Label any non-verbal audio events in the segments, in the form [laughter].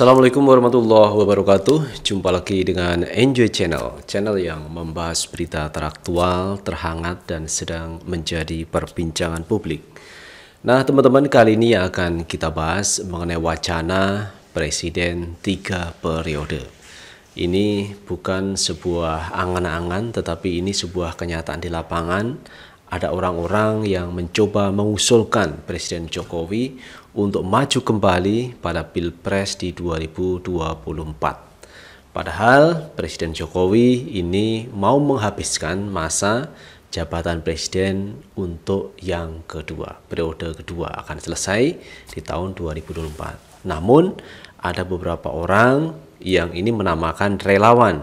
Assalamualaikum warahmatullahi wabarakatuh Jumpa lagi dengan Enjoy Channel Channel yang membahas berita teraktual, terhangat, dan sedang menjadi perbincangan publik Nah teman-teman kali ini akan kita bahas mengenai wacana Presiden tiga periode Ini bukan sebuah angan-angan tetapi ini sebuah kenyataan di lapangan ada orang-orang yang mencoba mengusulkan Presiden Jokowi untuk maju kembali pada Pilpres di 2024. Padahal Presiden Jokowi ini mau menghabiskan masa jabatan presiden untuk yang kedua. Periode kedua akan selesai di tahun 2024. Namun ada beberapa orang yang ini menamakan relawan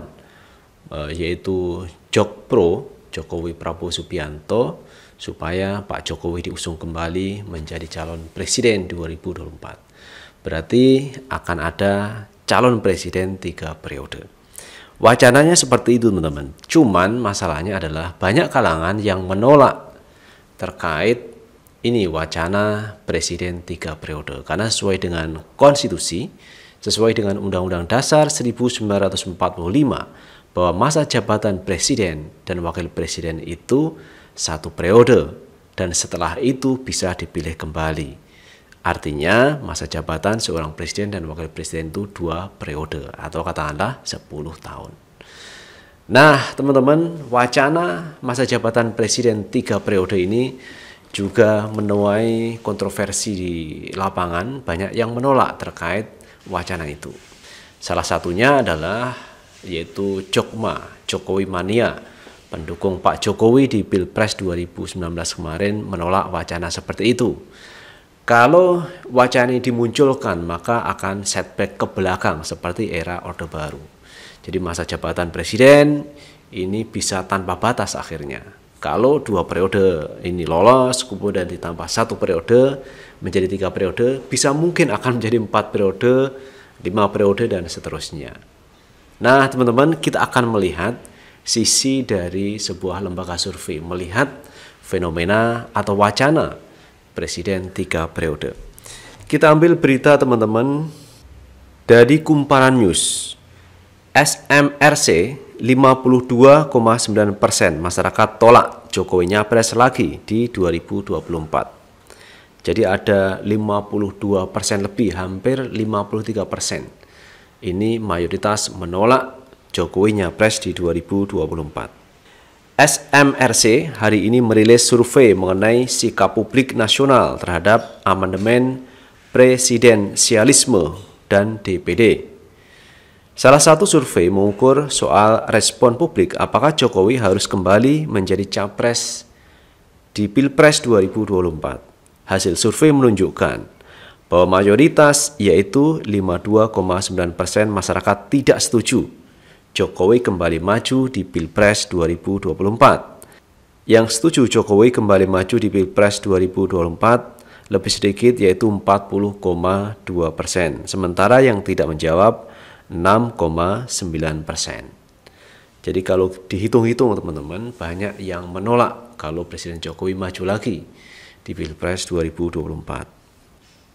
eh, yaitu Jokpro Jokowi Prabowo Subianto supaya Pak Jokowi diusung kembali menjadi calon presiden 2024. Berarti akan ada calon presiden tiga periode. Wacananya seperti itu teman-teman. Cuman masalahnya adalah banyak kalangan yang menolak terkait ini wacana presiden tiga periode karena sesuai dengan konstitusi, sesuai dengan Undang-Undang Dasar 1945 bahwa masa jabatan presiden dan wakil presiden itu satu periode dan setelah itu bisa dipilih kembali. Artinya masa jabatan seorang presiden dan wakil presiden itu dua periode atau katakanlah 10 tahun. Nah teman-teman wacana masa jabatan presiden tiga periode ini juga menuai kontroversi di lapangan banyak yang menolak terkait wacana itu. Salah satunya adalah yaitu Jokma, Jokowi Mania. Pendukung Pak Jokowi di Pilpres 2019 kemarin menolak wacana seperti itu. Kalau wacana ini dimunculkan, maka akan setback ke belakang seperti era Orde Baru. Jadi masa jabatan presiden ini bisa tanpa batas akhirnya. Kalau dua periode ini lolos, kemudian ditambah satu periode menjadi tiga periode, bisa mungkin akan menjadi empat periode, lima periode, dan seterusnya. Nah, teman-teman, kita akan melihat sisi dari sebuah lembaga survei melihat fenomena atau wacana presiden tiga periode. Kita ambil berita teman-teman dari Kumparan News. SMRC 52,9 persen masyarakat tolak Jokowi nyapres lagi di 2024. Jadi ada 52 persen lebih, hampir 53 persen ini mayoritas menolak Jokowi nyapres di 2024. SMRC hari ini merilis survei mengenai sikap publik nasional terhadap amandemen presidensialisme dan DPD. Salah satu survei mengukur soal respon publik apakah Jokowi harus kembali menjadi capres di Pilpres 2024. Hasil survei menunjukkan bahwa mayoritas yaitu 52,9% persen masyarakat tidak setuju Jokowi kembali maju di Pilpres 2024. Yang setuju Jokowi kembali maju di Pilpres 2024 lebih sedikit yaitu 40,2 persen, sementara yang tidak menjawab 6,9 persen. Jadi kalau dihitung-hitung teman-teman banyak yang menolak kalau Presiden Jokowi maju lagi di Pilpres 2024.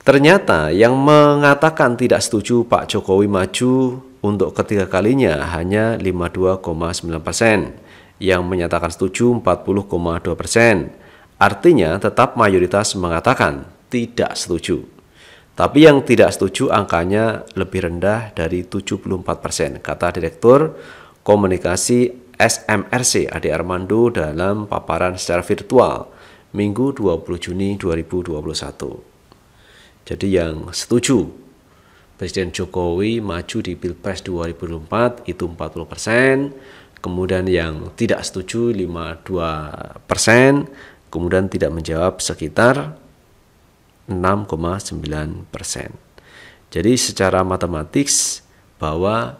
Ternyata yang mengatakan tidak setuju Pak Jokowi maju untuk ketiga kalinya hanya 52,9 persen, yang menyatakan setuju 40,2 persen. Artinya tetap mayoritas mengatakan tidak setuju. Tapi yang tidak setuju angkanya lebih rendah dari 74 persen, kata Direktur Komunikasi SMRC Ade Armando dalam paparan secara virtual Minggu 20 Juni 2021. Jadi yang setuju Presiden Jokowi maju di Pilpres 2024 itu 40 persen, kemudian yang tidak setuju 52 persen, kemudian tidak menjawab sekitar 6,9 persen. Jadi secara matematis bahwa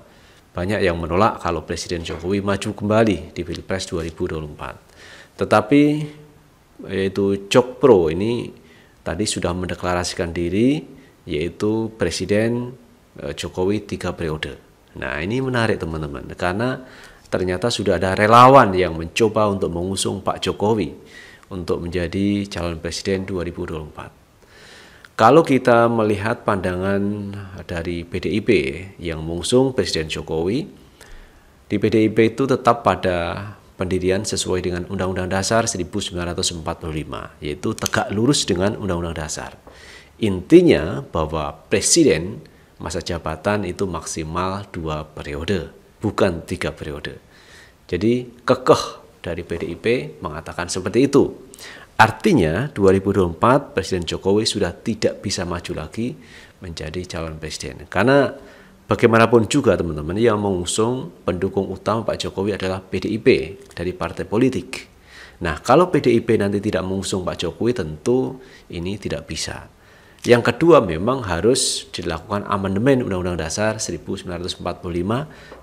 banyak yang menolak kalau Presiden Jokowi maju kembali di Pilpres 2024. Tetapi yaitu Jokpro ini tadi sudah mendeklarasikan diri yaitu Presiden eh, Jokowi tiga periode. Nah ini menarik teman-teman karena ternyata sudah ada relawan yang mencoba untuk mengusung Pak Jokowi untuk menjadi calon presiden 2024. Kalau kita melihat pandangan dari PDIP yang mengusung Presiden Jokowi, di PDIP itu tetap pada pendirian sesuai dengan Undang-Undang Dasar 1945, yaitu tegak lurus dengan Undang-Undang Dasar. Intinya bahwa presiden masa jabatan itu maksimal dua periode, bukan tiga periode. Jadi kekeh dari PDIP mengatakan seperti itu. Artinya 2024 Presiden Jokowi sudah tidak bisa maju lagi menjadi calon presiden. Karena Bagaimanapun juga teman-teman yang mengusung pendukung utama Pak Jokowi adalah PDIP dari partai politik. Nah, kalau PDIP nanti tidak mengusung Pak Jokowi tentu ini tidak bisa. Yang kedua memang harus dilakukan amandemen Undang-Undang Dasar 1945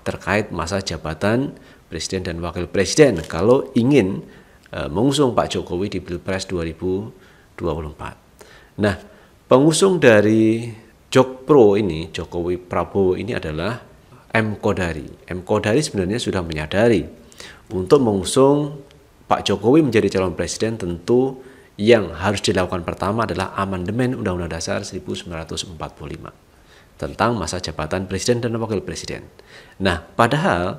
terkait masa jabatan presiden dan wakil presiden kalau ingin e, mengusung Pak Jokowi di Pilpres 2024. Nah, pengusung dari Jok Pro ini, Jokowi Prabowo ini adalah M. Kodari. M. Kodari sebenarnya sudah menyadari untuk mengusung Pak Jokowi menjadi calon presiden tentu yang harus dilakukan pertama adalah amandemen Undang-Undang Dasar 1945 tentang masa jabatan presiden dan wakil presiden. Nah, padahal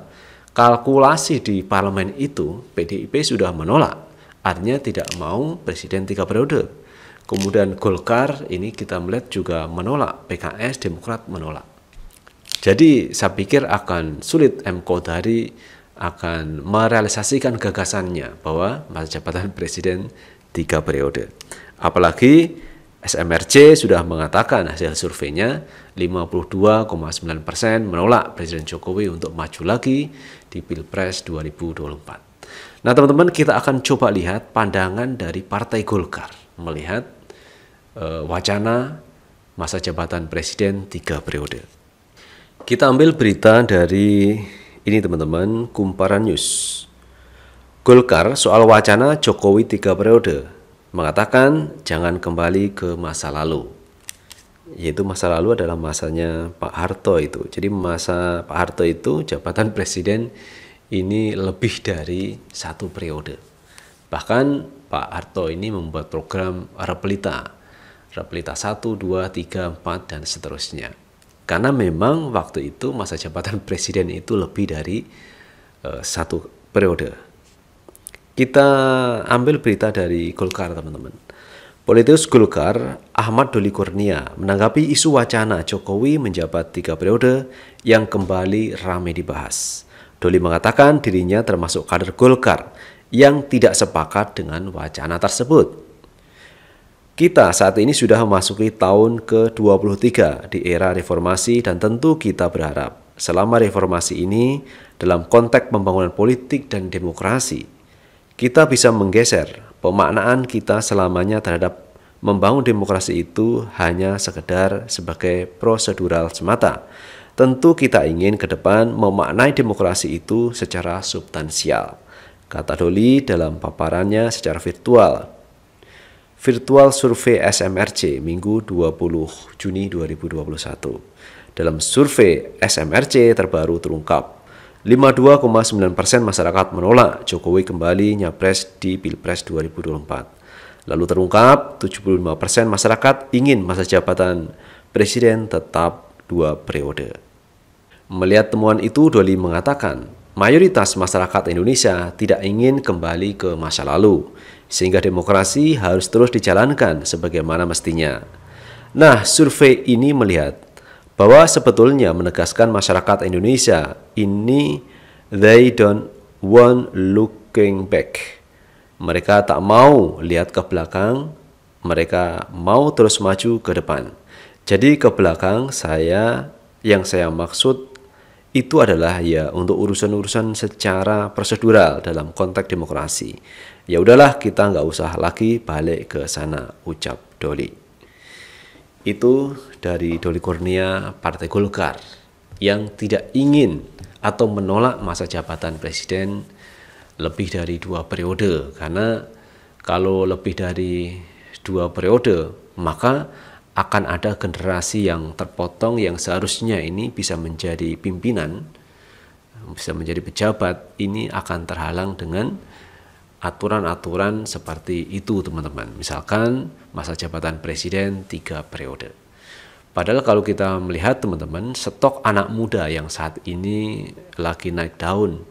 kalkulasi di parlemen itu PDIP sudah menolak, artinya tidak mau presiden tiga periode Kemudian Golkar ini kita melihat juga menolak, PKS Demokrat menolak. Jadi saya pikir akan sulit M. Kodari akan merealisasikan gagasannya bahwa masa jabatan [laughs] presiden tiga periode. Apalagi SMRC sudah mengatakan hasil surveinya 52,9 persen menolak Presiden Jokowi untuk maju lagi di Pilpres 2024. Nah teman-teman kita akan coba lihat pandangan dari Partai Golkar melihat uh, wacana masa jabatan presiden tiga periode. Kita ambil berita dari ini teman-teman, Kumparan News. Golkar soal wacana Jokowi tiga periode mengatakan jangan kembali ke masa lalu. Yaitu masa lalu adalah masanya Pak Harto itu. Jadi masa Pak Harto itu jabatan presiden ini lebih dari satu periode. Bahkan Pak Harto ini membuat program replita replita 1, 2, 3, 4, dan seterusnya. Karena memang waktu itu masa jabatan [laughs] presiden itu lebih dari uh, satu periode. Kita ambil berita dari Golkar, teman-teman. Politikus Golkar Ahmad Doli Kurnia menanggapi isu wacana Jokowi menjabat tiga periode yang kembali ramai dibahas. Doli mengatakan dirinya termasuk kader Golkar yang tidak sepakat dengan wacana tersebut. Kita saat ini sudah memasuki tahun ke-23 di era reformasi dan tentu kita berharap selama reformasi ini dalam konteks pembangunan politik dan demokrasi, kita bisa menggeser pemaknaan kita selamanya terhadap membangun demokrasi itu hanya sekedar sebagai prosedural semata. Tentu kita ingin ke depan memaknai demokrasi itu secara substansial kata Doli dalam paparannya secara virtual. Virtual Survei SMRC Minggu 20 Juni 2021. Dalam survei SMRC terbaru terungkap, 52,9 persen masyarakat menolak Jokowi kembali nyapres di Pilpres 2024. Lalu terungkap, 75 persen masyarakat ingin masa jabatan presiden tetap dua periode. Melihat temuan itu, Doli mengatakan, Mayoritas masyarakat Indonesia tidak ingin kembali ke masa lalu, sehingga demokrasi harus terus dijalankan sebagaimana mestinya. Nah, survei ini melihat bahwa sebetulnya menegaskan masyarakat Indonesia ini they don't want looking back. Mereka tak mau lihat ke belakang, mereka mau terus maju ke depan. Jadi ke belakang saya yang saya maksud itu adalah ya untuk urusan-urusan secara prosedural dalam konteks demokrasi. Ya udahlah kita nggak usah lagi balik ke sana ucap Doli. Itu dari Doli Kurnia Partai Golkar yang tidak ingin atau menolak masa jabatan presiden lebih dari dua periode karena kalau lebih dari dua periode maka akan ada generasi yang terpotong yang seharusnya ini bisa menjadi pimpinan, bisa menjadi pejabat, ini akan terhalang dengan aturan-aturan seperti itu teman-teman. Misalkan masa jabatan presiden tiga periode. Padahal kalau kita melihat teman-teman, stok anak muda yang saat ini lagi naik daun,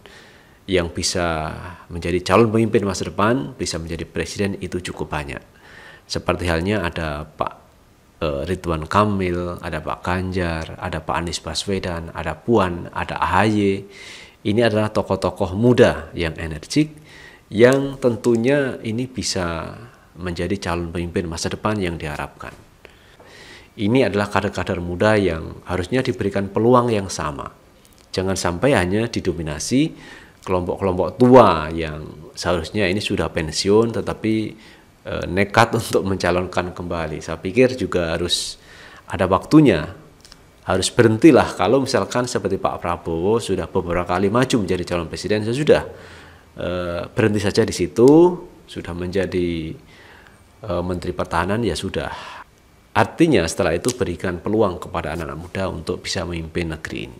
yang bisa menjadi calon pemimpin masa depan, bisa menjadi presiden itu cukup banyak. Seperti halnya ada Pak Eh, Ridwan Kamil, ada Pak Ganjar, ada Pak Anies Baswedan, ada Puan, ada AHY. Ini adalah tokoh-tokoh muda yang energik yang tentunya ini bisa menjadi calon pemimpin masa depan yang diharapkan. Ini adalah kader-kader muda yang harusnya diberikan peluang yang sama. Jangan sampai hanya didominasi kelompok-kelompok tua yang seharusnya ini sudah pensiun tetapi Eh, nekat [laughs] untuk mencalonkan kembali. Saya pikir juga harus ada waktunya. Harus berhentilah kalau misalkan seperti Pak Prabowo sudah beberapa kali maju menjadi calon presiden, saya sudah e, berhenti saja di situ, sudah menjadi e, menteri pertahanan ya sudah. Artinya setelah itu berikan peluang kepada anak-anak muda untuk bisa memimpin negeri ini.